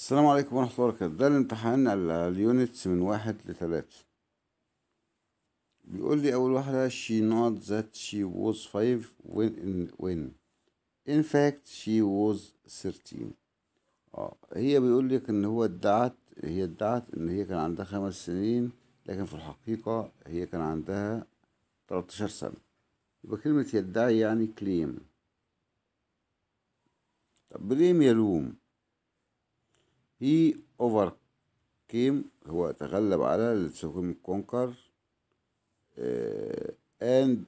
السلام عليكم ورحمة الله وبركاته ده الامتحان على اليونتس من واحد لثلاثة بيقول لي أول واحدة she not that she was five when in, when in fact she was thirteen اه هي بيقول لك إن هو ادعت هي ادعت إن هي كان عندها خمس سنين لكن في الحقيقة هي كان عندها تلتاشر سنة يبقى كلمة يدعي يعني كليم طب ليه يلوم هي اوفر كيم هو تغلب على السوكيم كونكر اند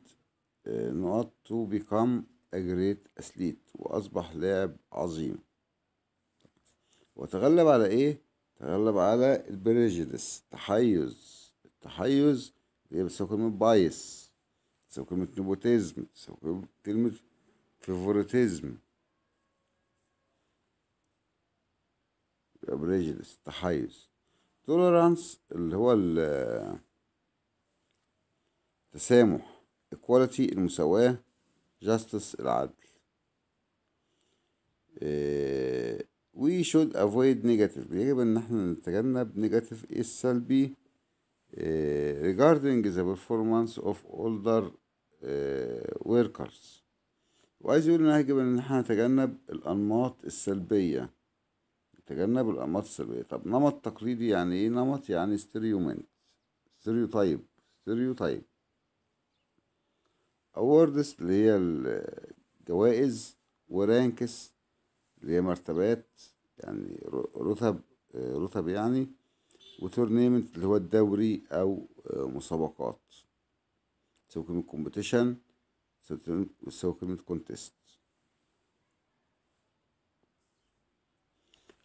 نقط تو بيكام اجريت اسليت واصبح لاعب عظيم وتغلب على ايه تغلب على البريجيدس تحيز التحيز هي بتساوي كلمة بايس بتساوي كلمة نوبوتيزم كلمة فيفوريتيزم بريجلس تحيز تولرانس اللي هو التسامح ايكواليتي المساواة جاستس العدل وي شود افويد نيجاتيف يجب ان احنا نتجنب نيجاتيف السلبي آه، regarding the performance of older آه، workers وعايز يقول ان هيجب ان احنا نتجنب الانماط السلبيه تجنب الأنماط السلبية طب نمط تقليدي يعني إيه نمط يعني ستيريومنت ستيريو تايب أوردس اللي هي الجوائز ورانكس اللي هي مرتبات يعني رتب رتب يعني وتورنيمنت اللي هو الدوري أو مسابقات سواء كلمة كومبيتيشن سواء كلمة كونتيست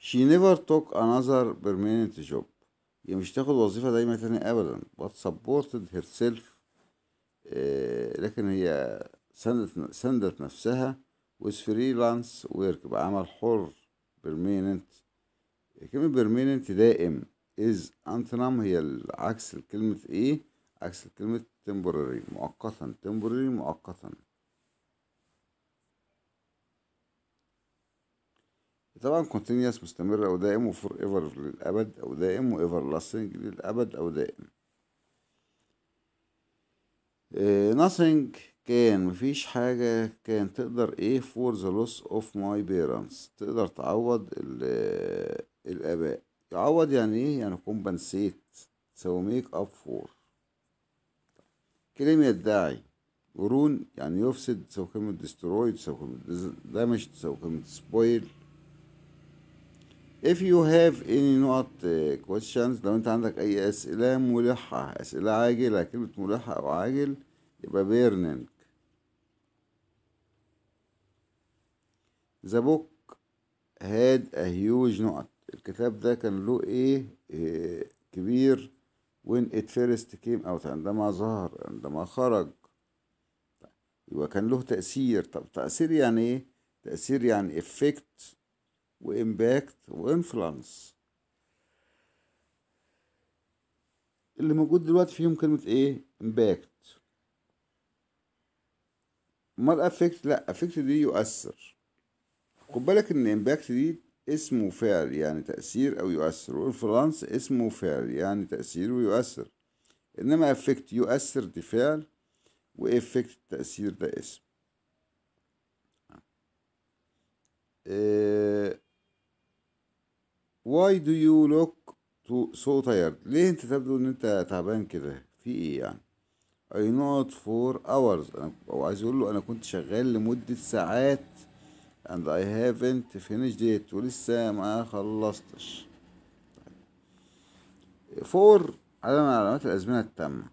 she never took another permanent job هي مش تاخد وظيفة دايما تاني أبدا but supported herself لكن هي سندت سندت نفسها with freelance work بعمل حر permanent كلمة permanent دائم is antonym هي العكس لكلمة ايه عكس كلمة temporary مؤقتا temporary مؤقتا طبعا كونتينيوس مستمر او دائم وفور ايفر للابد او دائم وايفر لاستنج للابد او دائم ناثينج آه، كان مفيش حاجة كان تقدر ايه for the loss of my parents تقدر تعوض آه، الآباء تعوض يعني ايه يعني compensate سو ميك اب فور كلمة يدعي قرون يعني يفسد سو كلمة destroyed سو كلمة دامج سو كلمة spoiled if you have any not uh, questions لو انت عندك اي اسئله ملحه اسئله عاجله كلمه ملحه او عاجل يبقى burning the book had a huge نقط الكتاب ده كان له إيه؟, ايه, كبير when it first came out عندما ظهر عندما خرج طيب، يبقى كان له تأثير طب تأثير يعني ايه تأثير يعني effect وإمباكت وإنفلانس اللي موجود دلوقتي فيهم كلمة إيه إمباكت أمال أفكت لأ أفكت دي يؤثر خد بالك إن إمباكت دي اسمه فعل يعني تأثير أو يؤثر والإنفلانس اسمه فعل يعني تأثير ويؤثر إنما أفكت يؤثر دي فعل وإفكت التأثير ده اسم إيه why do you look so tired ليه انت تبدو ان انت تعبان كده في ايه يعني not for hours أنا او عايز اقول له انا كنت شغال لمده ساعات and I haven't finished it ولسه ما خلصتش فور علامة من علامات الأزمنة التامة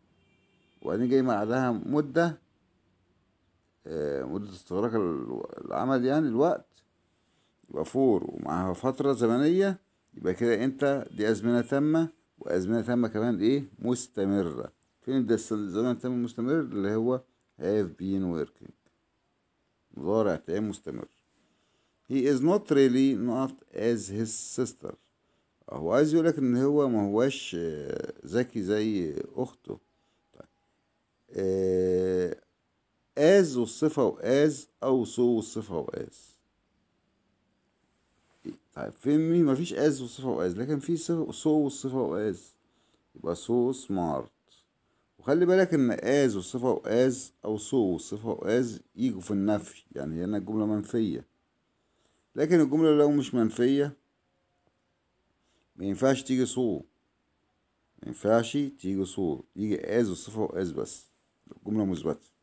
وبعدين جاي بعدها مدة آه، مدة استغراق العمل يعني الوقت يبقى فور ومعها فترة زمنية يبقى كده انت دي ازمنه تامه وازمنه تامه كمان ايه مستمره فين ده الزمن التام المستمر اللي هو have been working مضارع تام مستمر he is not really not as his sister هو عايز يقول لك ان هو ما هوش آه، ذكي زي اخته طيب از آه، والصفه واز او سو والصفه واز فهمني مفيش از وصفة واز لكن في صفة سو والصفة واز يبقى سو سمارت وخلي بالك ان از وصفة واز او سو وصفة واز يجوا في النفي يعني هنا الجملة منفية لكن الجملة لو مش منفية مينفعش تيجي سو مينفعش تيجي سو يجي از وصفة واز بس الجملة مثبتة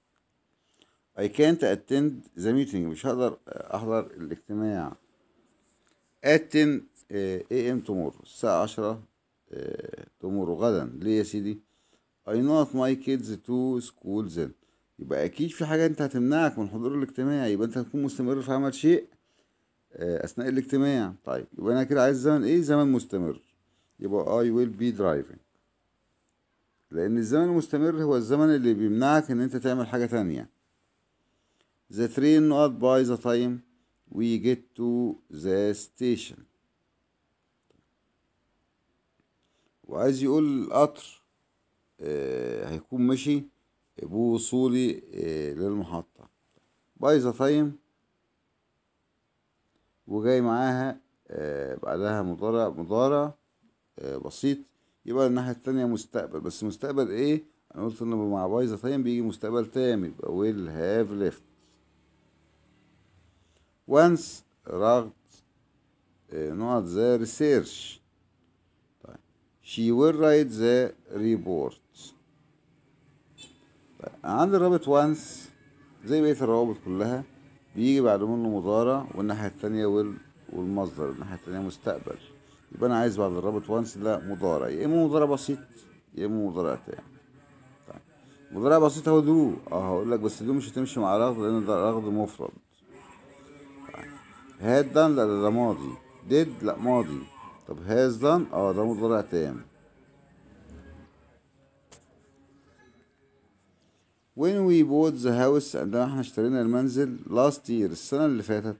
I can't attend the meeting مش هقدر احضر الاجتماع اتن اي ام tomorrow الساعة عشرة eh, tomorrow غدا ليه يا سيدي I not my kids to school then يبقى أكيد في حاجة أنت هتمنعك من حضور الاجتماع يبقى أنت هتكون مستمر في عمل شيء eh، أثناء الاجتماع طيب يبقى أنا كده عايز زمن إيه زمن مستمر يبقى I will be driving لأن الزمن المستمر هو الزمن اللي بيمنعك إن أنت تعمل حاجة تانية the train not by the time we get to the station وعايز يقول القطر آه هيكون مشي بوصولي آه للمحطة باي ذا تايم وجاي معاها آه بعدها مضارع مضارع آه بسيط يبقى الناحية التانية مستقبل بس مستقبل ايه؟ انا قلت ان مع باي ذا تايم بيجي مستقبل تام يبقى ويل هاف ليفت once رغد نقط ذا ريسيرش طيب she will write ريبورت عند الرابط once زي بقية الروابط كلها بيجي بعد منه مضارع والناحية التانية والمصدر الناحية التانية مستقبل يبقى أنا عايز بعد الرابط once ده مضارع يا إما مضارع بسيط يا إما مضارع تاني طيب. مضارع بسيط هو دو أه هقول لك بس دو مش هتمشي مع رغد لأن ده رغد مفرد هاد دان لا ده ماضي ديد لا ماضي طب هاز دان اه ده مضارع تام وين وي بوت ذا هاوس عندما احنا اشترينا المنزل لاست يير السنة اللي فاتت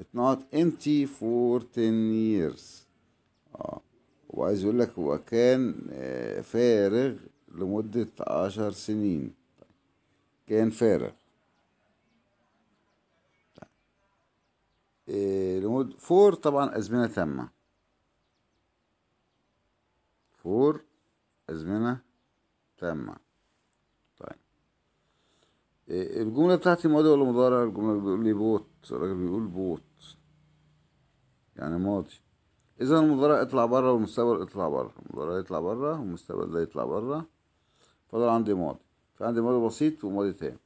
it not empty for 10 years اه وعايز يقول لك هو كان آه، فارغ لمدة عشر سنين كان فارغ إيه، لمود فور طبعا أزمنة تامة فور أزمنة تامة طيب إيه، الجملة بتاعتي ماضي ولا مضارع الجملة بيقول لي بوت الراجل بيقول بوت يعني ماضي إذا المضارع يطلع بره والمستقبل يطلع بره المضارع يطلع بره والمستقبل ده يطلع بره فضل عندي ماضي فعندي ماضي بسيط وماضي تام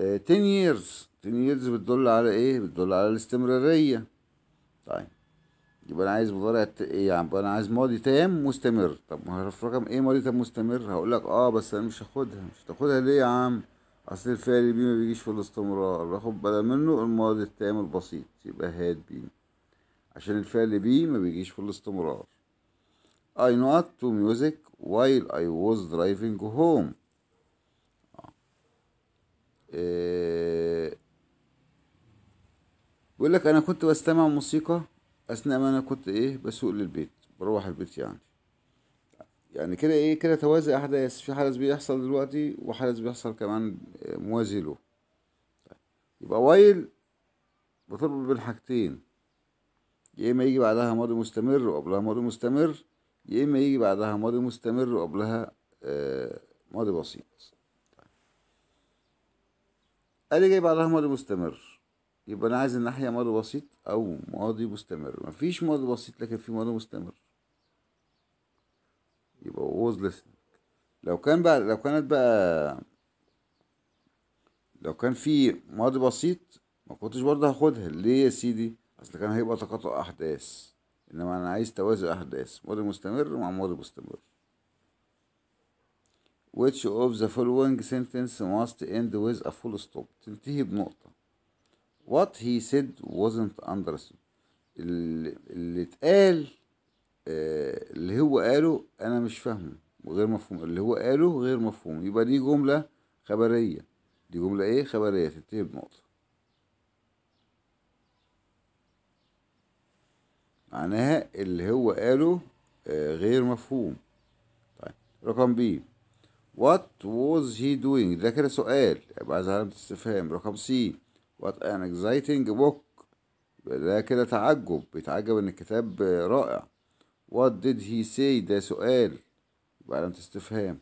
10 years 10 years بتدل على ايه بتدل على الاستمراريه طيب يبقى انا عايز مضارع ايه يعني انا عايز ماضي تام مستمر طب ما هو رقم ايه ماضي تام مستمر هقول لك اه بس انا مش هاخدها مش هتاخدها ليه يا عم اصل الفعل بي ما بيجيش في الاستمرار باخد بدل منه الماضي التام البسيط يبقى هات بي عشان الفعل بي ما بيجيش في الاستمرار I not to music while I was driving home بيقول لك انا كنت بستمع موسيقى اثناء ما انا كنت ايه بسوق للبيت بروح البيت يعني يعني كده ايه كده توازي احداث في حدث بيحصل دلوقتي وحدث بيحصل كمان آه، موازي له يبقى وايل بتربط بين حاجتين يا اما يجي بعدها ماضي مستمر وقبلها ماضي مستمر يا اما يجي بعدها ماضي مستمر وقبلها آه، ماضي بسيط قال جاي بعدها ماضي مستمر يبقى انا عايز الناحية ماضي بسيط او ماضي مستمر مفيش ماضي بسيط لكن في ماضي مستمر يبقى was listening لو كان بقى لو كانت بقى لو كان في ماضي بسيط ما كنتش برضه هاخدها ليه يا سيدي اصل كان هيبقى تقاطع احداث انما انا عايز توازي احداث ماضي مستمر مع ماضي مستمر which of the following sentence must end with a full stop تنتهي بنقطه what he said wasn't understood اللي, اتقال آه، اللي هو قاله انا مش فاهمه وغير مفهوم اللي هو قاله غير مفهوم يبقى دي جملة خبرية دي جملة ايه خبرية تنتهي بنقطة معناها اللي هو قاله آه، غير مفهوم طيب رقم بي وات was he doing ده كده سؤال يبقى عايز علامة استفهام رقم سي وات ان اكزايتنج بوك ده كده تعجب بيتعجب ان الكتاب رائع وات ديد هي سي ده سؤال وعلامة استفهام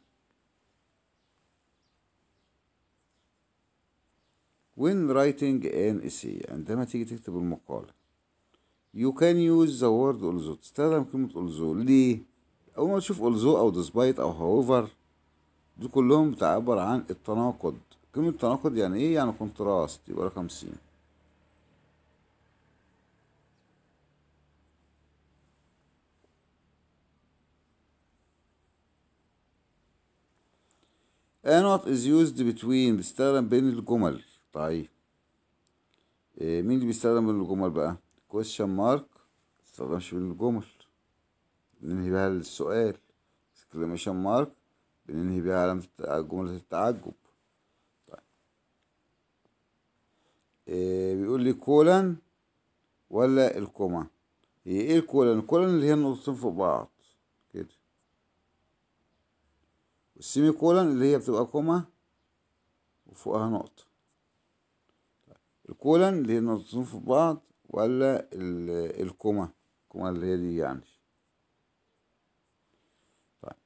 when writing an essay عندما تيجي تكتب المقالة you can use the word although تستخدم كلمة although ليه؟ أول ما تشوف although أو despite أو however دول كلهم بتعبر عن التناقض قيمة التناقض يعني ايه يعني كونتراست يبقى رقم س انوف از يوزد بتوين بيستخدم بين الجمل طيب إيه، مين اللي بيستخدم بين الجمل بقى question mark مبيستخدمش بين الجمل بننهي بيها السؤال exclamation mark بننهي بيها علامة جملة التعجب إيه، بيقول لي كولن ولا الكوما هي ايه, إيه الكولن الكولن اللي هي النقطتين فوق بعض كده والسيمي كولن اللي هي بتبقى كوما وفوقها نقطة الكولن اللي هي النقطتين فوق بعض ولا الكوما الكوما اللي هي دي يعني طيب.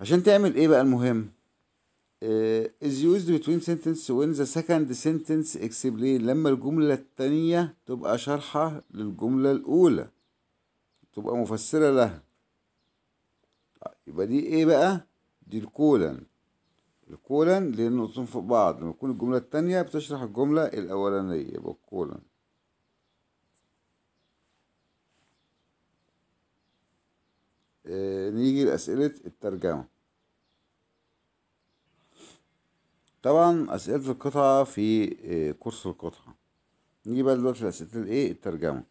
عشان تعمل ايه بقى المهم Uh, is used between sentence when the second sentence explain لما الجملة التانية تبقى شارحة للجملة الأولى تبقى مفسرة لها يبقى دي ايه بقى دي الكولن الكولن لأن نقطتين فوق بعض لما تكون الجملة التانية بتشرح الجملة الأولانية يبقى الكولن uh, نيجي لأسئلة الترجمة طبعا أسئلة القطعة في آه، كورس القطعة نيجي بقى دلوقتي لأسئلة الإيه الترجمة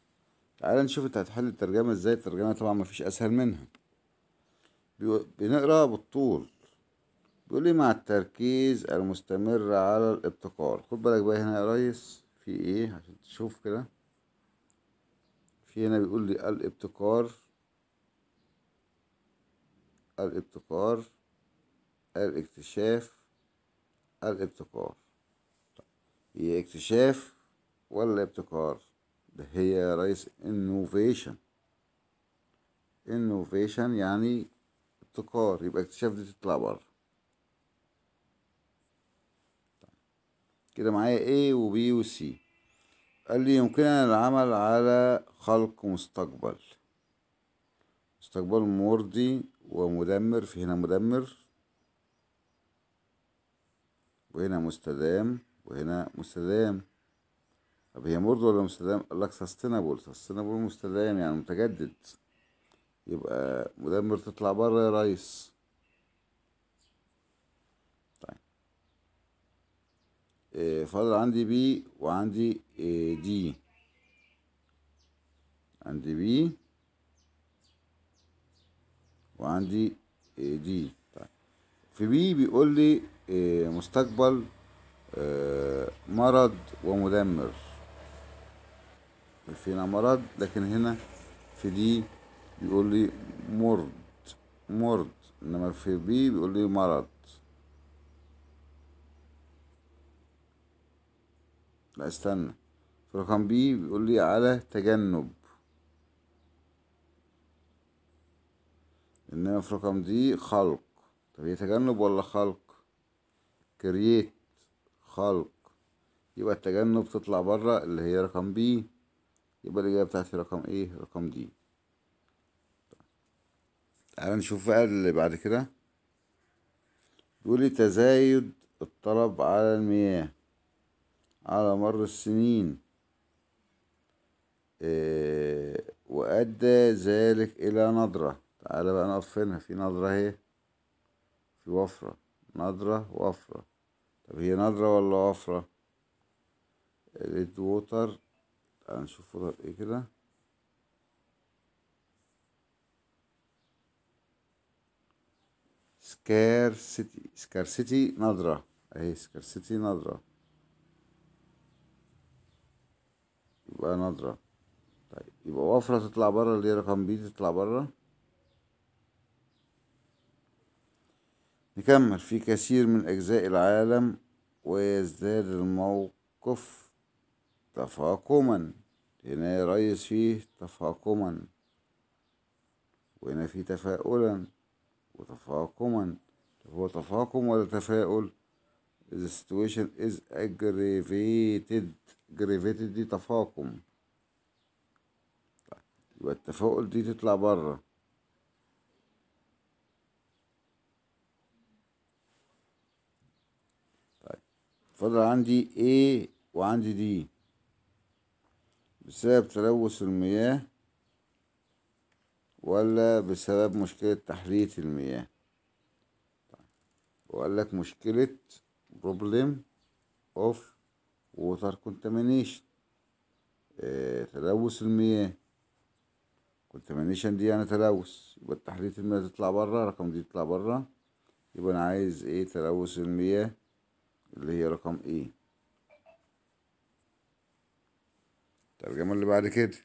تعالى نشوف أنت هتحل الترجمة إزاي الترجمة طبعا مفيش أسهل منها بنقرا بالطول بيقول لي مع التركيز المستمر على الابتكار خد بالك بقى هنا يا ريس في ايه عشان تشوف كده في هنا بيقول لي الابتكار الابتكار الاكتشاف الابتكار طيب، هي اكتشاف ولا ابتكار ده هي يا ريس انوفيشن انوفيشن يعني ابتكار يبقى اكتشاف دي تطلع بره طيب، كده معايا A و B و C قال لي يمكننا العمل على خلق مستقبل مستقبل مرضي ومدمر في هنا مدمر وهنا مستدام وهنا مستدام طب هي مرض ولا مستدام قال لك سستينابل سستينابل مستدام يعني متجدد يبقى مدمر تطلع بره يا ريس طيب. آه، فاضل عندي بي وعندي دي آه، عندي بي وعندي دي آه، طيب في بي بيقول لي مستقبل آه، مرض ومدمر فينا مرض لكن هنا في دي بيقول لي مرض مرض انما في بي بيقول لي مرض لا استنى في رقم بي بيقول لي على تجنب انما في رقم دي خلق طب هي تجنب ولا خلق كرييت خلق يبقى التجنب تطلع بره اللي هي رقم بي يبقى الإجابة بتاعتي رقم ايه رقم دي تعال نشوف بقى اللي بعد كده بيقولي تزايد الطلب على المياه على مر السنين إيه وأدى ذلك إلى نظرة تعالى بقى نقف هنا في نظرة اهي في وفرة نظرة وفرة طب هي نادرة ولا وفرة ريد ووتر نشوف ووتر ايه كده سكارسيتي سكارسيتي نادرة اهي سكارسيتي نادرة يبقى نادرة طيب يبقى وفرة تطلع برا اللي هي رقم بي تطلع برا نكمل في كثير من أجزاء العالم ويزداد الموقف تفاقما هنا يا ريس فيه تفاقما وهنا فيه تفاؤلا وتفاقما هو تفاقم ولا تفاؤل the situation is aggravated aggravated دي تفاقم طيب، يبقى التفاؤل دي تطلع بره فضل عندي A وعندي D بسبب تلوث المياه ولا بسبب مشكلة تحلية المياه وقال لك مشكلة problem of water contamination آه، تلوث المياه contamination دي يعني تلوث يبقى تحلية المياه تطلع بره رقم دي تطلع بره يبقى انا عايز ايه تلوث المياه اللي هي رقم ايه الترجمة اللي بعد كده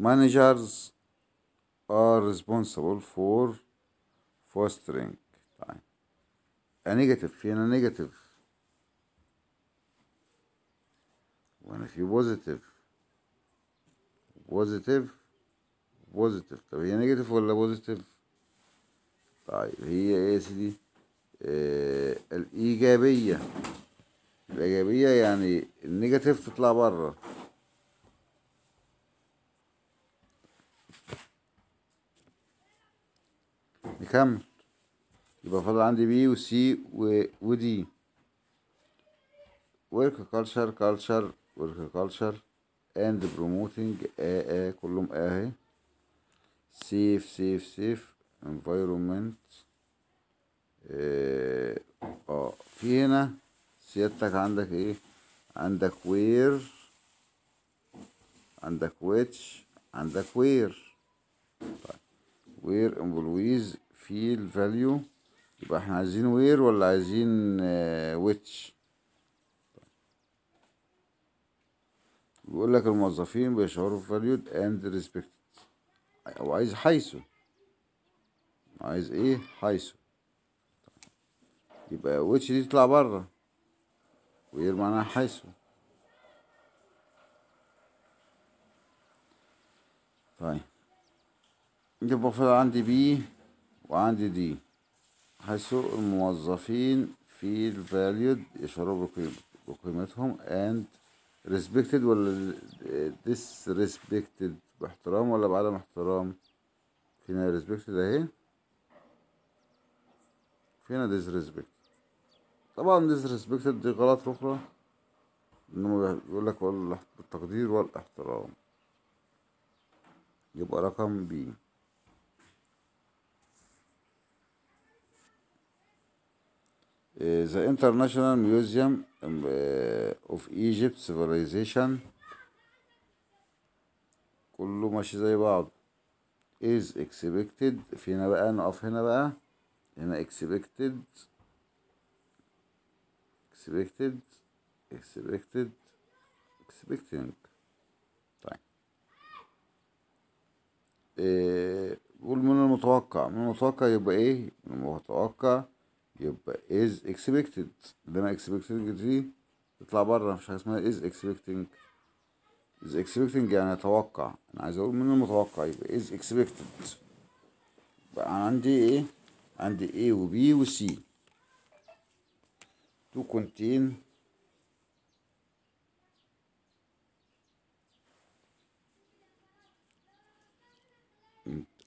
managers are responsible for fostering طيب a negative فينا هنا negative وهنا في positive positive positive طب هي negative ولا positive طيب هي ايه يا سيدي آه الايجابيه الايجابيه يعني النيجاتيف تطلع بره نكمل يبقى فاضل عندي بي وسي ودي ورك كالشر كالشر ورك كالشر اند بروموتنج آه آه كلهم اهي سيف سيف سيف environment اه, في هنا سيادتك عندك ايه عندك where عندك which عندك where وير امبلويز employees feel value يبقى احنا عايزين where ولا عايزين ويتش eh, which بيقول لك الموظفين بيشعروا بفاليود اند ريسبكت او عايز حيثه عايز ايه حيث يبقى ويتش دي تطلع بره وير معناها حيث طيب يبقى فضل عندي بي وعندي دي حيث الموظفين في الفاليود يشعروا بقيمتهم and respected ولا disrespected باحترام ولا بعدم احترام فينا respected اهي هنا ديزريسبكت طبعا ديزريسبكتد دي غلط أخرى إنما بيقول لك التقدير والاحترام يبقى رقم بي إيه، The International Museum إيه، of Egypt Civilization كله ماشي زي بعض is expected فينا بقى نقف هنا بقى هنا اكسبكتد اكسبكتد اكسبكتد اكسبكتنج طيب آه، قول من المتوقع من المتوقع يبقى ايه من المتوقع يبقى از اكسبكتد اللي اكسبكتنج دي تطلع بره مش حاجه اسمها از اكسبكتنج is expecting يعني اتوقع انا عايز اقول من المتوقع يبقى is expected بقى عندي ايه عندي A و B و C to contain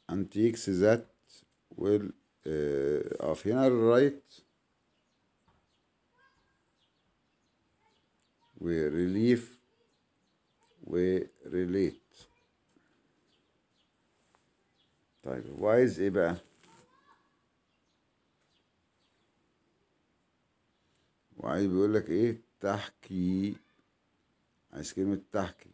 antiques that will uh, of هنا right we we relate طيب why is ايه بقى وعايز بيقول لك ايه تحكي عايز كلمة تحكي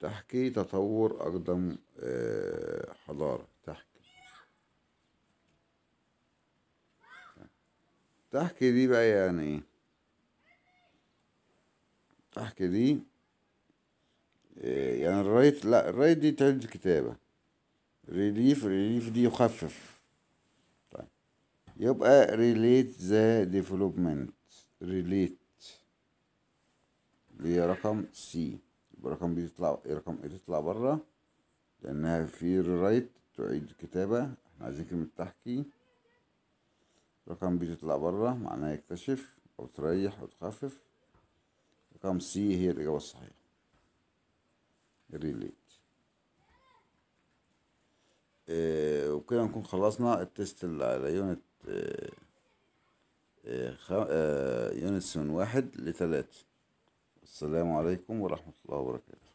تحكي تطور أقدم آه، حضارة تحكي تحكي دي بقى يعني ايه تحكي دي آه، يعني الرايت لا الرايت دي تعد كتابة ريليف ريليف دي يخفف يبقى relate the development relate اللي هي رقم C يبقى رقم بي تطلع رقم A تطلع بره لأنها في رايت تعيد الكتابة احنا عايزين كلمة تحكي رقم بي تطلع بره معناها يكتشف أو تريح أو تخفف رقم C هي الإجابة الصحيحة relate آه وكده نكون خلصنا التست اللي على يونت آه، آه، آه، يونسون واحد لثلاثة السلام عليكم ورحمة الله وبركاته